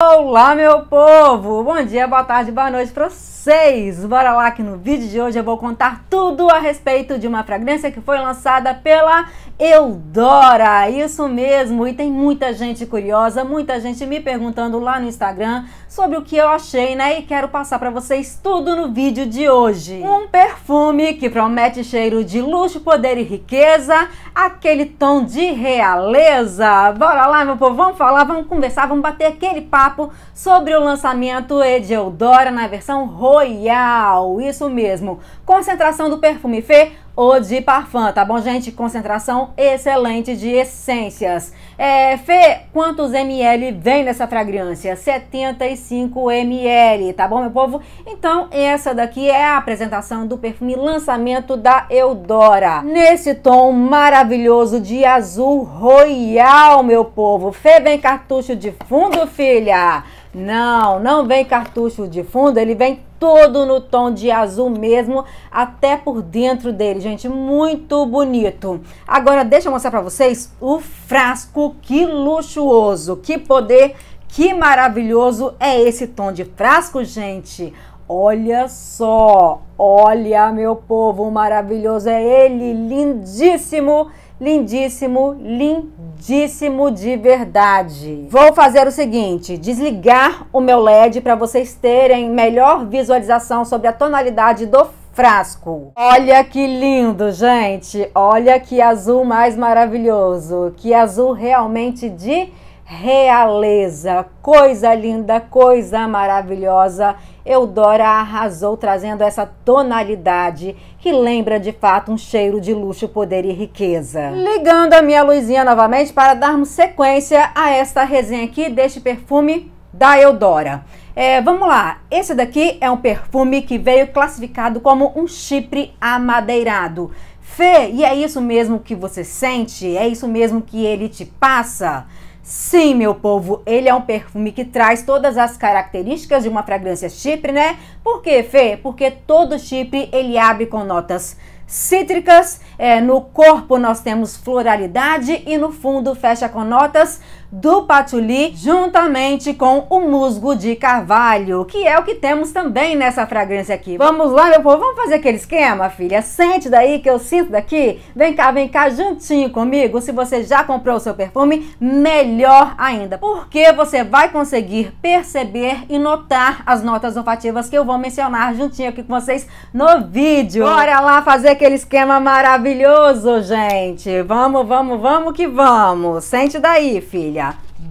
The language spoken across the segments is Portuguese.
Olá, meu povo! Bom dia, boa tarde, boa noite para vocês! Bora lá que no vídeo de hoje eu vou contar tudo a respeito de uma fragrância que foi lançada pela Eudora. Isso mesmo, e tem muita gente curiosa, muita gente me perguntando lá no Instagram sobre o que eu achei, né? E quero passar para vocês tudo no vídeo de hoje. Um perfume que promete cheiro de luxo, poder e riqueza, aquele tom de realeza. Bora lá, meu povo, vamos falar, vamos conversar, vamos bater aquele papo papo sobre o lançamento Edeodora na versão Royal. Isso mesmo, concentração do perfume Fê ou de parfum, tá bom, gente? Concentração excelente de essências. É, Fê, quantos ml vem nessa fragrância? 75 ml, tá bom, meu povo? Então, essa daqui é a apresentação do perfume lançamento da Eudora. Nesse tom maravilhoso de azul royal, meu povo. Fê, vem cartucho de fundo, filha! Não, não vem cartucho de fundo, ele vem todo no tom de azul mesmo, até por dentro dele, gente, muito bonito. Agora deixa eu mostrar para vocês o frasco, que luxuoso, que poder, que maravilhoso é esse tom de frasco, gente. Olha só, olha meu povo, maravilhoso é ele, lindíssimo lindíssimo, lindíssimo de verdade. Vou fazer o seguinte, desligar o meu LED para vocês terem melhor visualização sobre a tonalidade do frasco. Olha que lindo, gente! Olha que azul mais maravilhoso, que azul realmente de realeza. Coisa linda, coisa maravilhosa. Eudora arrasou trazendo essa tonalidade que lembra de fato um cheiro de luxo, poder e riqueza. Ligando a minha luzinha novamente para darmos sequência a esta resenha aqui deste perfume da Eudora. É, vamos lá, esse daqui é um perfume que veio classificado como um chipre amadeirado. Fê, e é isso mesmo que você sente? É isso mesmo que ele te passa? Sim, meu povo, ele é um perfume que traz todas as características de uma fragrância chipre, né? Por quê, Fê? Porque todo chipre ele abre com notas cítricas, é, no corpo nós temos floralidade e no fundo fecha com notas do patchouli juntamente com o musgo de carvalho, que é o que temos também nessa fragrância aqui. Vamos lá, meu povo, vamos fazer aquele esquema, filha? Sente daí que eu sinto daqui. Vem cá, vem cá juntinho comigo. Se você já comprou o seu perfume, melhor ainda, porque você vai conseguir perceber e notar as notas olfativas que eu vou mencionar juntinho aqui com vocês no vídeo. Bora lá fazer aquele esquema maravilhoso, gente. Vamos, vamos, vamos que vamos. Sente daí, filha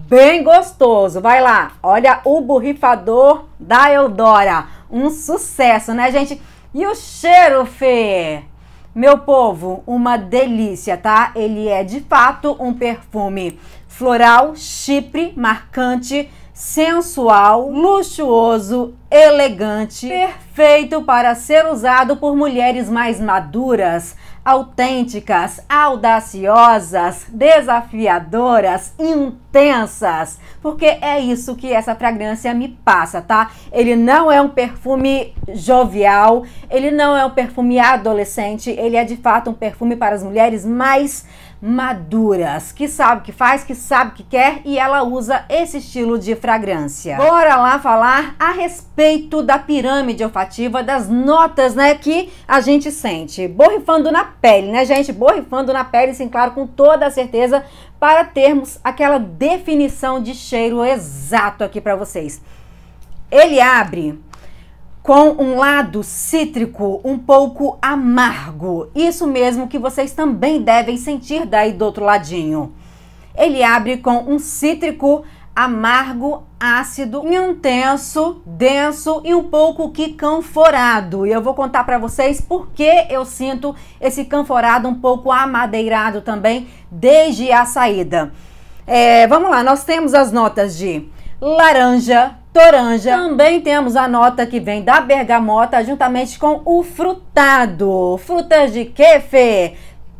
bem gostoso. Vai lá, olha o borrifador da Eudora. Um sucesso, né, gente? E o cheiro, Fê? Meu povo, uma delícia, tá? Ele é de fato um perfume floral, chipre, marcante, sensual, luxuoso, elegante, perfeito para ser usado por mulheres mais maduras, autênticas, audaciosas, desafiadoras, intensas, porque é isso que essa fragrância me passa, tá? Ele não é um perfume jovial, ele não é um perfume adolescente, ele é de fato um perfume para as mulheres mais maduras, que sabe que faz, que sabe que quer e ela usa esse estilo de fragrância. Bora lá falar a respeito da pirâmide olfativa, das notas, né, que a gente sente. Borrifando na pele, né, gente? Borrifando na pele, sim, claro, com toda a certeza, para termos aquela definição de cheiro exato aqui para vocês. Ele abre com um lado cítrico um pouco amargo. Isso mesmo que vocês também devem sentir daí do outro ladinho. Ele abre com um cítrico amargo, ácido, intenso, denso e um pouco que canforado. E eu vou contar para vocês por que eu sinto esse canforado um pouco amadeirado também desde a saída. É, vamos lá, nós temos as notas de laranja, toranja. Também temos a nota que vem da bergamota juntamente com o frutado. Frutas de quê, Fê?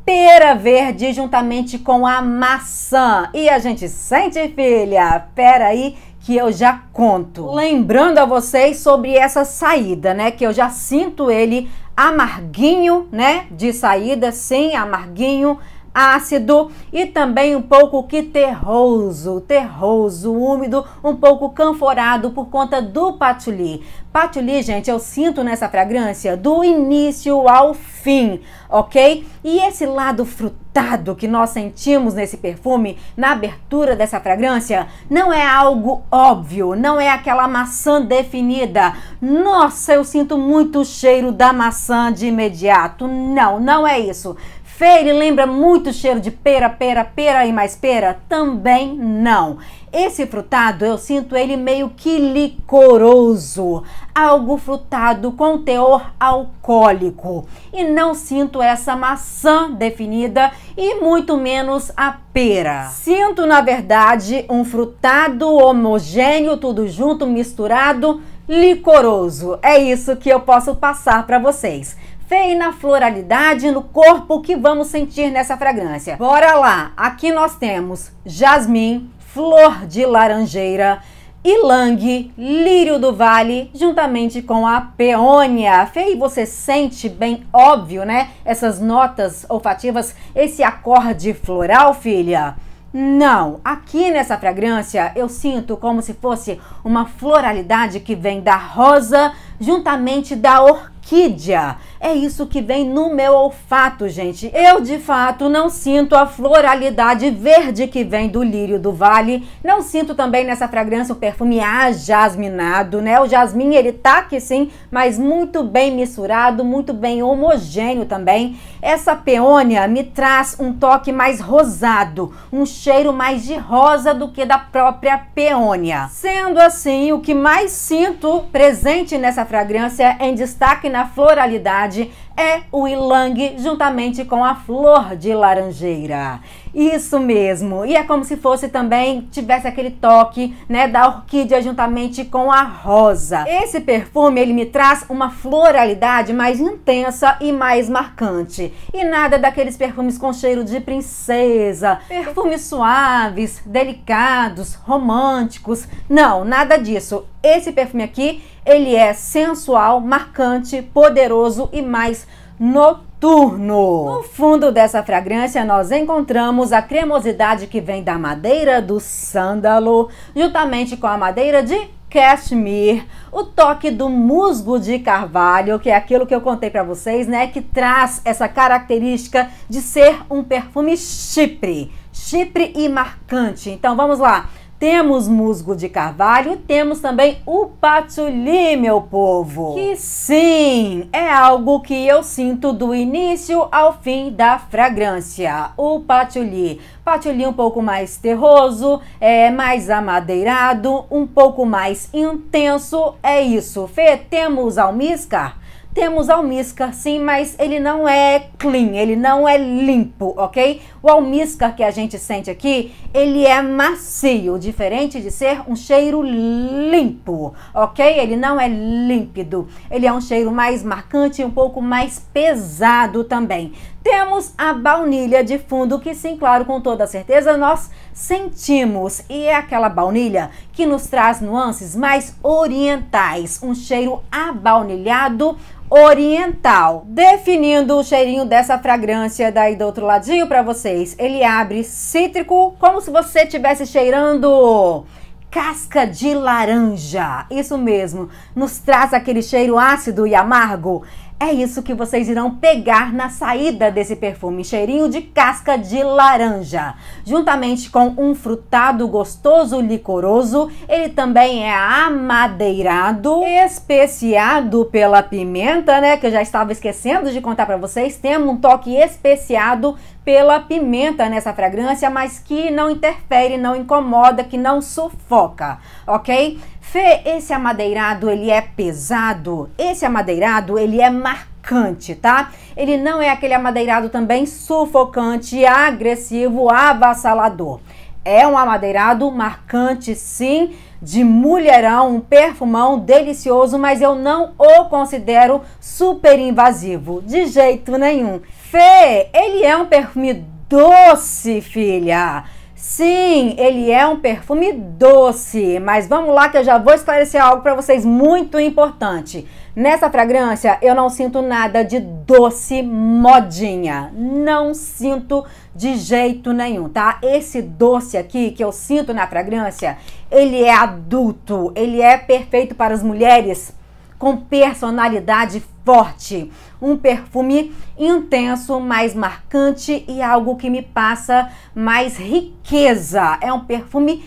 Pera verde juntamente com a maçã. E a gente sente, filha? Pera aí que eu já conto. Lembrando a vocês sobre essa saída, né? Que eu já sinto ele amarguinho, né? De saída, sim, amarguinho ácido e também um pouco que terroso, terroso, úmido, um pouco canforado por conta do patchouli. Patchouli, gente, eu sinto nessa fragrância do início ao fim, ok? E esse lado frutado que nós sentimos nesse perfume, na abertura dessa fragrância, não é algo óbvio, não é aquela maçã definida. Nossa, eu sinto muito o cheiro da maçã de imediato. Não, não é isso feira e lembra muito cheiro de pera, pera, pera e mais pera? Também não. Esse frutado eu sinto ele meio que licoroso, algo frutado com teor alcoólico. E não sinto essa maçã definida e muito menos a pera. Sinto, na verdade, um frutado homogêneo, tudo junto, misturado, licoroso. É isso que eu posso passar para vocês fé e na floralidade no corpo que vamos sentir nessa fragrância. Bora lá! Aqui nós temos jasmim, flor de laranjeira, ilang, lírio do vale, juntamente com a peônia. Fei, você sente bem óbvio, né? Essas notas olfativas, esse acorde floral, filha. Não, aqui nessa fragrância eu sinto como se fosse uma floralidade que vem da rosa juntamente da orquídea. É isso que vem no meu olfato, gente. Eu de fato não sinto a floralidade verde que vem do lírio do vale. Não sinto também nessa fragrância o perfume ajasminado, né? O jasmim ele tá aqui sim, mas muito bem misturado, muito bem homogêneo também. Essa peônia me traz um toque mais rosado, um cheiro mais de rosa do que da própria peônia. Sendo assim, o que mais sinto presente nessa fragrância em destaque na floralidade cidade é o ilang juntamente com a flor de laranjeira. Isso mesmo. E é como se fosse também tivesse aquele toque, né, da orquídea juntamente com a rosa. Esse perfume ele me traz uma floralidade mais intensa e mais marcante. E nada daqueles perfumes com cheiro de princesa, perfumes suaves, delicados, românticos. Não, nada disso. Esse perfume aqui ele é sensual, marcante, poderoso e mais noturno. No fundo dessa fragrância, nós encontramos a cremosidade que vem da madeira do sândalo, juntamente com a madeira de cashmere, o toque do musgo de carvalho, que é aquilo que eu contei para vocês, né, que traz essa característica de ser um perfume chipre, chipre e marcante. Então vamos lá. Temos musgo de carvalho e temos também o patchouli, meu povo. Que sim, é algo que eu sinto do início ao fim da fragrância, o patchouli. Patchouli um pouco mais terroso, é mais amadeirado, um pouco mais intenso, é isso. Fê, temos almíscar? Temos almíscar, sim, mas ele não é clean, ele não é limpo, ok? O almíscar que a gente sente aqui, ele é macio, diferente de ser um cheiro limpo, ok? Ele não é límpido, ele é um cheiro mais marcante, um pouco mais pesado também. Temos a baunilha de fundo, que sim, claro, com toda certeza nós sentimos. E é aquela baunilha que nos traz nuances mais orientais, um cheiro abaunilhado oriental. Definindo o cheirinho dessa fragrância daí do outro ladinho para vocês, ele abre cítrico, como se você estivesse cheirando casca de laranja. Isso mesmo, nos traz aquele cheiro ácido e amargo. É isso que vocês irão pegar na saída desse perfume, cheirinho de casca de laranja. Juntamente com um frutado gostoso licoroso, ele também é amadeirado, especiado pela pimenta, né, que eu já estava esquecendo de contar para vocês. Temos um toque especiado pela pimenta nessa fragrância, mas que não interfere, não incomoda, que não sufoca, ok? Fê, esse amadeirado, ele é pesado? Esse amadeirado, ele é marcante, tá? Ele não é aquele amadeirado também sufocante, agressivo, avassalador. É um amadeirado marcante, sim, de mulherão, um perfumão delicioso, mas eu não o considero super invasivo, de jeito nenhum. Fê, ele é um perfume doce, filha. Sim, ele é um perfume doce, mas vamos lá que eu já vou esclarecer algo para vocês muito importante. Nessa fragrância eu não sinto nada de doce modinha, não sinto de jeito nenhum, tá? Esse doce aqui que eu sinto na fragrância, ele é adulto, ele é perfeito para as mulheres com personalidade forte. Um perfume intenso, mais marcante e algo que me passa mais riqueza. É um perfume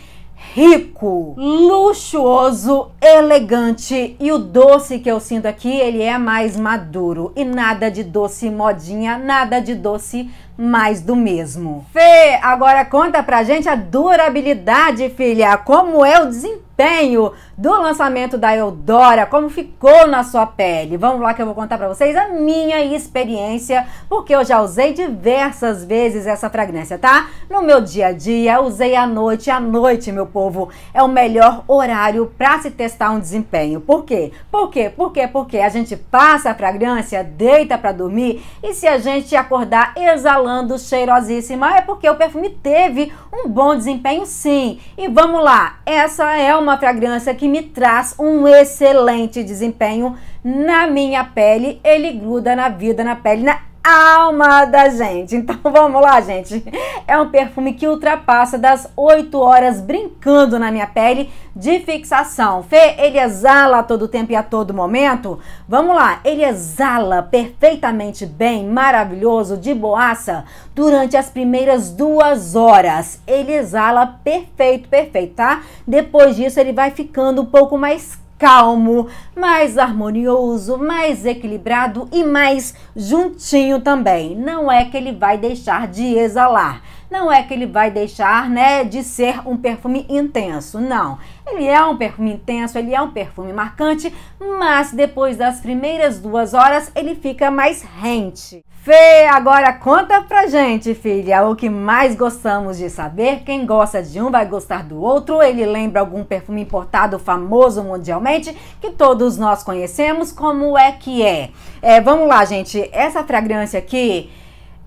rico, luxuoso, elegante e o doce que eu sinto aqui, ele é mais maduro e nada de doce modinha, nada de doce mais do mesmo. Fê, agora conta pra gente a durabilidade, filha. Como é o desempenho do lançamento da Eudora? Como ficou na sua pele? Vamos lá que eu vou contar pra vocês a minha experiência, porque eu já usei diversas vezes essa fragrância, tá? No meu dia a dia, usei à noite, à noite, meu povo. É o melhor horário pra se testar um desempenho. Por quê? Por quê? Por quê? Porque a gente passa a fragrância, deita pra dormir e se a gente acordar exaltado, falando cheirosíssima é porque o perfume teve um bom desempenho sim. E vamos lá, essa é uma fragrância que me traz um excelente desempenho na minha pele, ele gruda na vida, na pele, na alma da gente. Então vamos lá, gente. É um perfume que ultrapassa das 8 horas brincando na minha pele de fixação. Fê, ele exala a todo tempo e a todo momento? Vamos lá, ele exala perfeitamente bem, maravilhoso, de boaça, durante as primeiras duas horas. Ele exala perfeito, perfeito, tá? Depois disso ele vai ficando um pouco mais calmo, mais harmonioso, mais equilibrado e mais juntinho também. Não é que ele vai deixar de exalar não é que ele vai deixar, né, de ser um perfume intenso, não. Ele é um perfume intenso, ele é um perfume marcante, mas depois das primeiras duas horas ele fica mais rente. Fê, agora conta pra gente, filha, o que mais gostamos de saber. Quem gosta de um vai gostar do outro. Ele lembra algum perfume importado famoso mundialmente que todos nós conhecemos. Como é que é? é vamos lá, gente. Essa fragrância aqui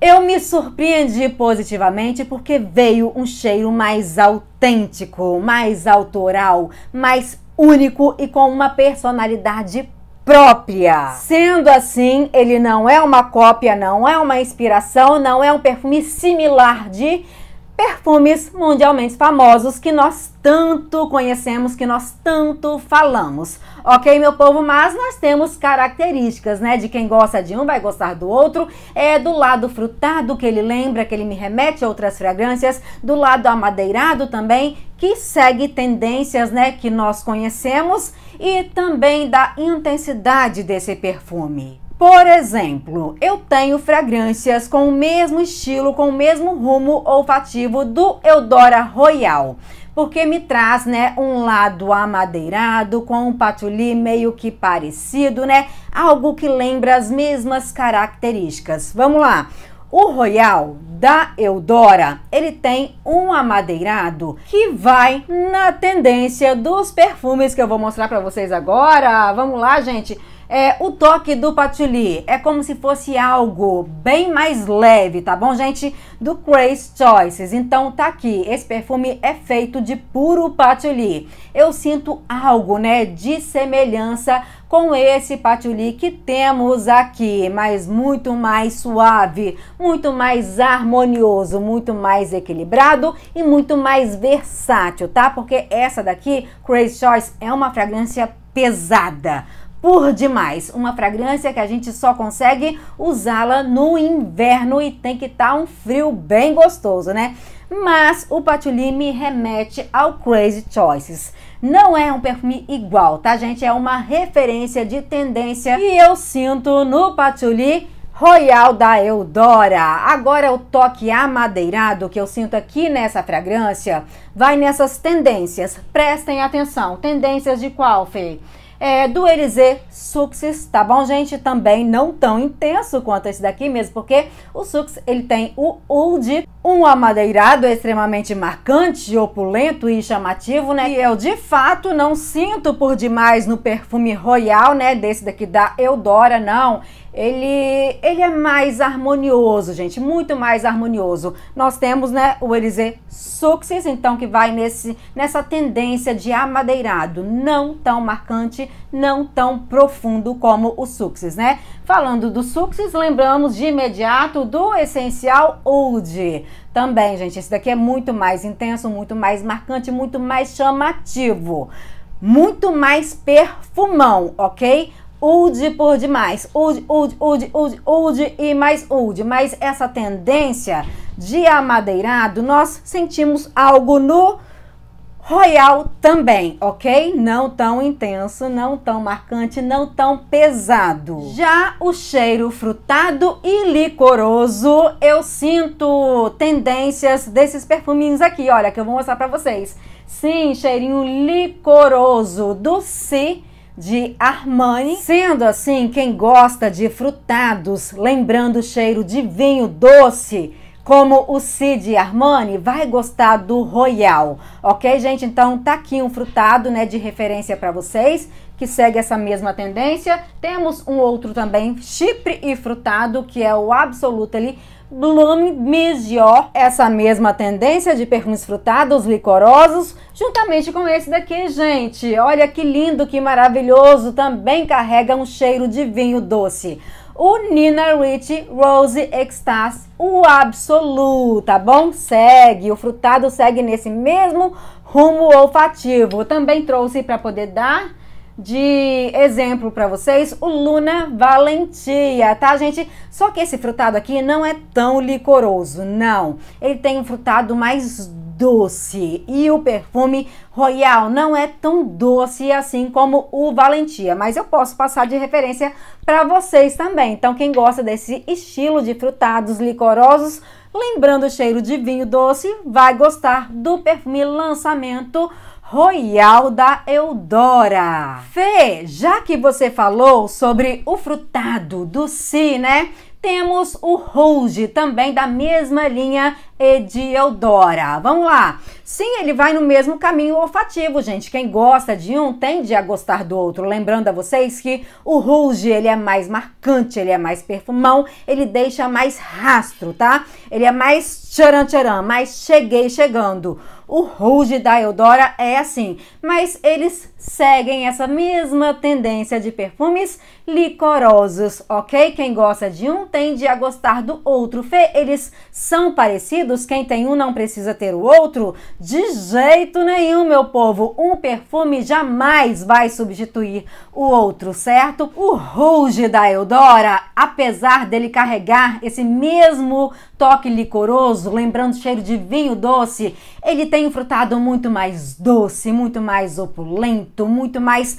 eu me surpreendi positivamente porque veio um cheiro mais autêntico, mais autoral, mais único e com uma personalidade própria. Sendo assim, ele não é uma cópia, não é uma inspiração, não é um perfume similar de perfumes mundialmente famosos que nós tanto conhecemos, que nós tanto falamos. Ok, meu povo? Mas nós temos características, né? De quem gosta de um vai gostar do outro. É do lado frutado que ele lembra, que ele me remete a outras fragrâncias. Do lado amadeirado também, que segue tendências, né? Que nós conhecemos. E também da intensidade desse perfume. Por exemplo, eu tenho fragrâncias com o mesmo estilo, com o mesmo rumo olfativo do Eudora Royal, porque me traz, né, um lado amadeirado com um patchouli meio que parecido, né? Algo que lembra as mesmas características. Vamos lá. O Royal da Eudora, ele tem um amadeirado que vai na tendência dos perfumes que eu vou mostrar para vocês agora. Vamos lá, gente. É, o toque do patchouli é como se fosse algo bem mais leve, tá bom, gente? Do Craze Choices. Então tá aqui, esse perfume é feito de puro patchouli. Eu sinto algo, né, de semelhança com esse patchouli que temos aqui, mas muito mais suave, muito mais harmonioso, muito mais equilibrado e muito mais versátil, tá? Porque essa daqui, Craze Choice, é uma fragrância pesada por demais. Uma fragrância que a gente só consegue usá-la no inverno e tem que estar tá um frio bem gostoso, né? Mas o patchouli me remete ao Crazy Choices. Não é um perfume igual, tá gente? É uma referência de tendência e eu sinto no patchouli Royal da Eudora. Agora o toque amadeirado que eu sinto aqui nessa fragrância vai nessas tendências. Prestem atenção. Tendências de qual, Fê? é, do Elisée Suxis, tá bom, gente? Também não tão intenso quanto esse daqui mesmo, porque o Success, ele tem o Oud, um amadeirado extremamente marcante, opulento e chamativo, né? E eu, de fato, não sinto por demais no perfume royal, né, desse daqui da Eudora, não ele, ele é mais harmonioso, gente, muito mais harmonioso. Nós temos, né, o Elise Success, então, que vai nesse, nessa tendência de amadeirado, não tão marcante, não tão profundo como o Success, né? Falando do Success, lembramos de imediato do Essencial Oud. Também, gente, esse daqui é muito mais intenso, muito mais marcante, muito mais chamativo muito mais perfumão, ok? old por demais. Old, old, old, old, old e mais old. Mas essa tendência de amadeirado, nós sentimos algo no royal também, ok? Não tão intenso, não tão marcante, não tão pesado. Já o cheiro frutado e licoroso, eu sinto tendências desses perfuminhos aqui, olha, que eu vou mostrar pra vocês. Sim, cheirinho licoroso do Si de Armani, sendo assim quem gosta de frutados, lembrando o cheiro de vinho doce, como o Cid Armani vai gostar do Royal, ok, gente? Então tá aqui um frutado, né, de referência para vocês que segue essa mesma tendência. Temos um outro também, chipre e frutado, que é o Absolute ali, Blumenmesior, essa mesma tendência de perfumes frutados, licorosos, juntamente com esse daqui, gente. Olha que lindo, que maravilhoso, também carrega um cheiro de vinho doce. O Nina Rich Rose Extase, o absoluto, tá bom? Segue, o frutado segue nesse mesmo rumo olfativo. Também trouxe para poder dar de exemplo para vocês o Luna Valentia, tá, gente? Só que esse frutado aqui não é tão licoroso, não. Ele tem um frutado mais doce e o perfume Royal não é tão doce assim como o Valentia, mas eu posso passar de referência para vocês também. Então, quem gosta desse estilo de frutados licorosos, lembrando o cheiro de vinho doce, vai gostar do perfume lançamento Royal da Eudora. Fê, já que você falou sobre o frutado do Si, né? Temos o Rouge, também da mesma linha E de Eudora. Vamos lá. Sim, ele vai no mesmo caminho olfativo, gente. Quem gosta de um tende a gostar do outro. Lembrando a vocês que o Rouge, ele é mais marcante, ele é mais perfumão, ele deixa mais rastro, tá? Ele é mais tcharam tcharam, mais cheguei chegando. O Rouge da Eudora é assim, mas eles seguem essa mesma tendência de perfumes licorosos, ok? Quem gosta de um tende a gostar do outro. Fê, eles são parecidos? Quem tem um não precisa ter o outro? De jeito nenhum, meu povo. Um perfume jamais vai substituir o outro, certo? O Rouge da Eudora, apesar dele carregar esse mesmo toque licoroso, lembrando cheiro de vinho doce, ele tem um frutado muito mais doce, muito mais opulento, muito mais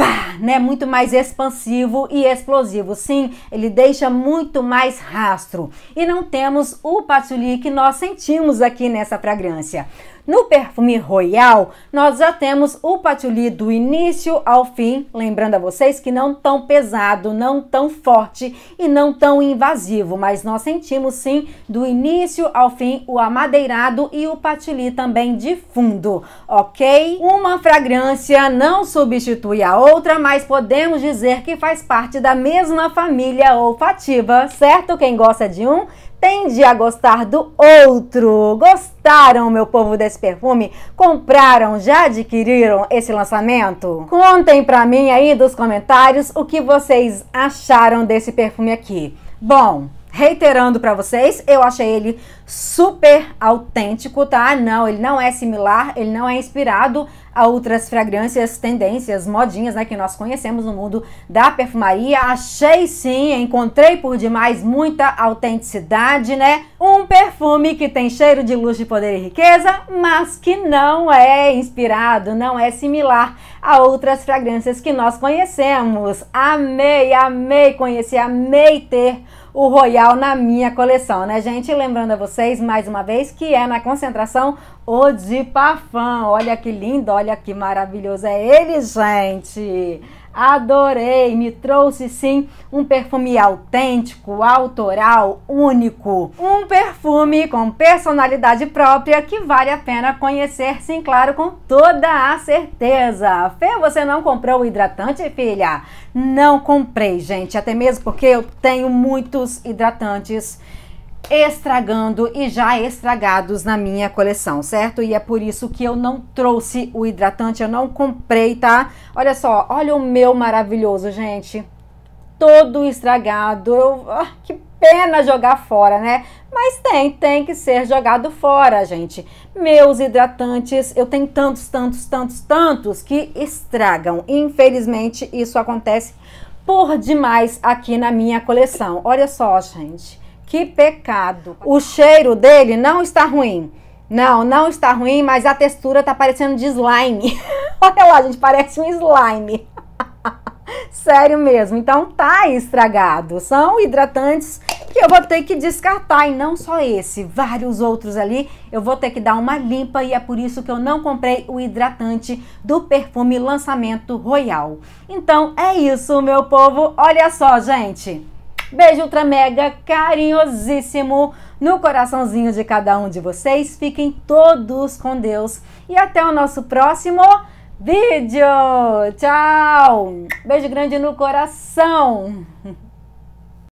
pá, né? Muito mais expansivo e explosivo. Sim, ele deixa muito mais rastro. E não temos o patchouli que nós sentimos aqui nessa fragrância. No perfume Royal, nós já temos o patchouli do início ao fim, lembrando a vocês que não tão pesado, não tão forte e não tão invasivo, mas nós sentimos sim do início ao fim o amadeirado e o patchouli também de fundo, ok? Uma fragrância não substitui a outra, mas podemos dizer que faz parte da mesma família olfativa, certo? Quem gosta de um tende a gostar do outro. Gostaram, meu povo, desse perfume? Compraram? Já adquiriram esse lançamento? Contem pra mim aí dos comentários o que vocês acharam desse perfume aqui. Bom, reiterando para vocês, eu achei ele super autêntico, tá? Não, ele não é similar, ele não é inspirado a outras fragrâncias, tendências, modinhas, né, que nós conhecemos no mundo da perfumaria. Achei sim, encontrei por demais muita autenticidade, né? Um perfume que tem cheiro de luxo, poder e riqueza, mas que não é inspirado, não é similar a outras fragrâncias que nós conhecemos. Amei, amei conhecer, amei ter o Royal na minha coleção, né, gente? Lembrando a vocês, mais uma vez, que é na concentração o Odipafan. Olha que lindo, olha que maravilhoso é ele, gente! Adorei, me trouxe sim um perfume autêntico, autoral, único. Um perfume com personalidade própria que vale a pena conhecer, sim, claro, com toda a certeza. Fê, você não comprou o hidratante, filha? Não comprei, gente, até mesmo porque eu tenho muitos hidratantes estragando e já estragados na minha coleção, certo? E é por isso que eu não trouxe o hidratante, eu não comprei, tá? Olha só, olha o meu maravilhoso, gente. Todo estragado. Eu, ah, que pena jogar fora, né? Mas tem, tem que ser jogado fora, gente. Meus hidratantes, eu tenho tantos, tantos, tantos, tantos que estragam. Infelizmente, isso acontece por demais aqui na minha coleção. Olha só, gente que pecado. O cheiro dele não está ruim. Não, não está ruim, mas a textura tá parecendo de slime. Olha lá, gente, parece um slime. Sério mesmo. Então tá estragado. São hidratantes que eu vou ter que descartar e não só esse, vários outros ali. Eu vou ter que dar uma limpa e é por isso que eu não comprei o hidratante do perfume lançamento Royal. Então é isso, meu povo. Olha só, gente. Beijo ultra mega carinhosíssimo no coraçãozinho de cada um de vocês. Fiquem todos com Deus e até o nosso próximo vídeo. Tchau. Beijo grande no coração.